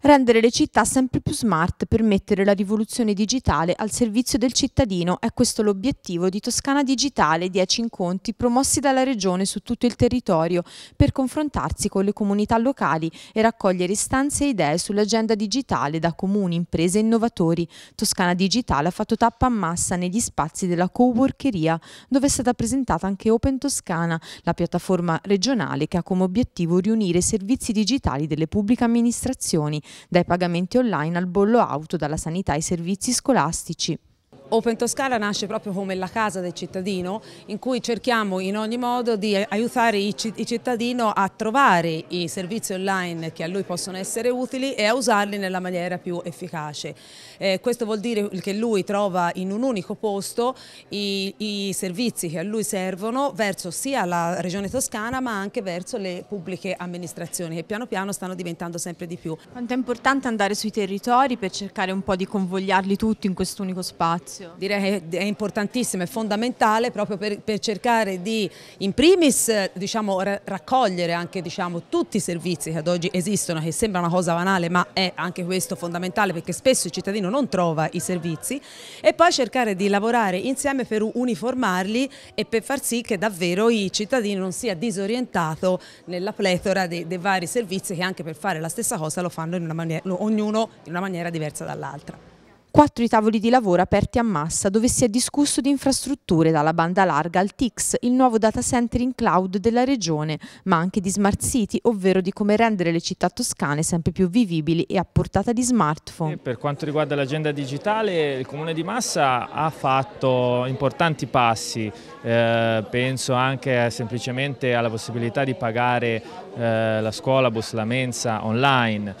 Rendere le città sempre più smart per mettere la rivoluzione digitale al servizio del cittadino è questo l'obiettivo di Toscana Digitale, 10 incontri promossi dalla Regione su tutto il territorio per confrontarsi con le comunità locali e raccogliere istanze e idee sull'agenda digitale da comuni, imprese e innovatori. Toscana Digitale ha fatto tappa a massa negli spazi della co-workeria, dove è stata presentata anche Open Toscana, la piattaforma regionale che ha come obiettivo riunire i servizi digitali delle pubbliche amministrazioni dai pagamenti online al bollo auto, dalla sanità ai servizi scolastici. Open Toscana nasce proprio come la casa del cittadino in cui cerchiamo in ogni modo di aiutare il cittadino a trovare i servizi online che a lui possono essere utili e a usarli nella maniera più efficace. Eh, questo vuol dire che lui trova in un unico posto i, i servizi che a lui servono verso sia la regione toscana ma anche verso le pubbliche amministrazioni che piano piano stanno diventando sempre di più. Quanto è importante andare sui territori per cercare un po' di convogliarli tutti in questo unico spazio? spazio. Direi che è importantissimo, è fondamentale proprio per, per cercare di in primis diciamo, raccogliere anche diciamo, tutti i servizi che ad oggi esistono, che sembra una cosa banale ma è anche questo fondamentale perché spesso il cittadino non trova i servizi e poi cercare di lavorare insieme per uniformarli e per far sì che davvero il cittadino non sia disorientato nella pletora dei, dei vari servizi che anche per fare la stessa cosa lo fanno in maniera, ognuno in una maniera diversa dall'altra quattro i tavoli di lavoro aperti a massa dove si è discusso di infrastrutture dalla banda larga al TIX, il nuovo data center in cloud della regione, ma anche di smart city, ovvero di come rendere le città toscane sempre più vivibili e a portata di smartphone. Per quanto riguarda l'agenda digitale, il comune di Massa ha fatto importanti passi, eh, penso anche eh, semplicemente alla possibilità di pagare eh, la scuola, bus, la mensa online,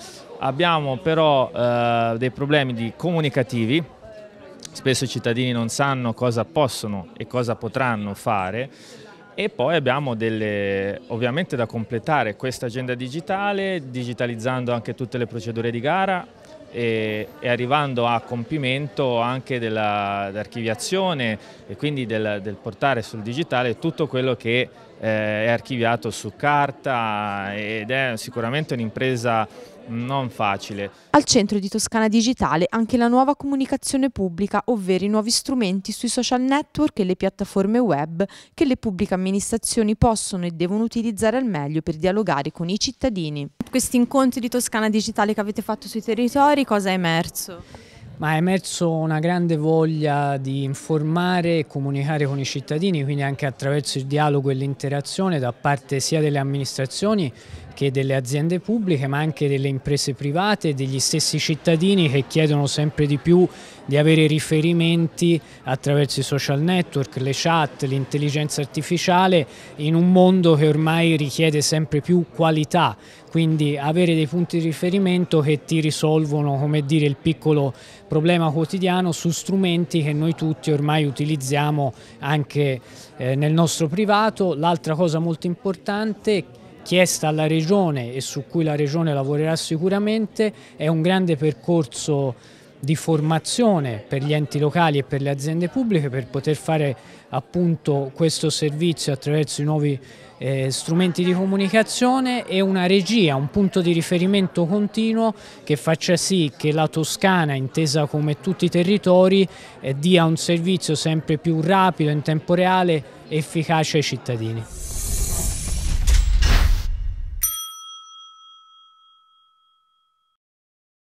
Abbiamo però eh, dei problemi comunicativi, spesso i cittadini non sanno cosa possono e cosa potranno fare e poi abbiamo delle, ovviamente da completare questa agenda digitale, digitalizzando anche tutte le procedure di gara e, e arrivando a compimento anche dell'archiviazione e quindi del, del, portare sul digitale tutto quello che eh, è archiviato su carta ed è sicuramente un'impresa non facile. Al centro di Toscana Digitale anche la nuova comunicazione pubblica, ovvero i nuovi strumenti sui social network e le piattaforme web che le pubbliche amministrazioni possono e devono utilizzare al meglio per dialogare con i cittadini. Questi incontri di Toscana Digitale che avete fatto sui territori, cosa è emerso? Ma è emerso una grande voglia di informare e comunicare con i cittadini, quindi anche attraverso il dialogo e l'interazione da parte sia delle amministrazioni che delle aziende pubbliche ma anche delle imprese private e degli stessi cittadini che chiedono sempre di più di avere riferimenti attraverso i social network, le chat, l'intelligenza artificiale in un mondo che ormai richiede sempre più qualità, quindi avere dei punti di riferimento che ti risolvono come dire, il piccolo problema quotidiano su strumenti che noi tutti ormai utilizziamo anche eh, nel nostro privato. L'altra cosa molto importante chiesta alla Regione e su cui la Regione lavorerà sicuramente è un grande percorso di formazione per gli enti locali e per le aziende pubbliche per poter fare appunto questo servizio attraverso i nuovi eh, strumenti di comunicazione e una regia, un punto di riferimento continuo che faccia sì che la Toscana, intesa come tutti i territori, eh, dia un servizio sempre più rapido, in tempo reale, efficace ai cittadini.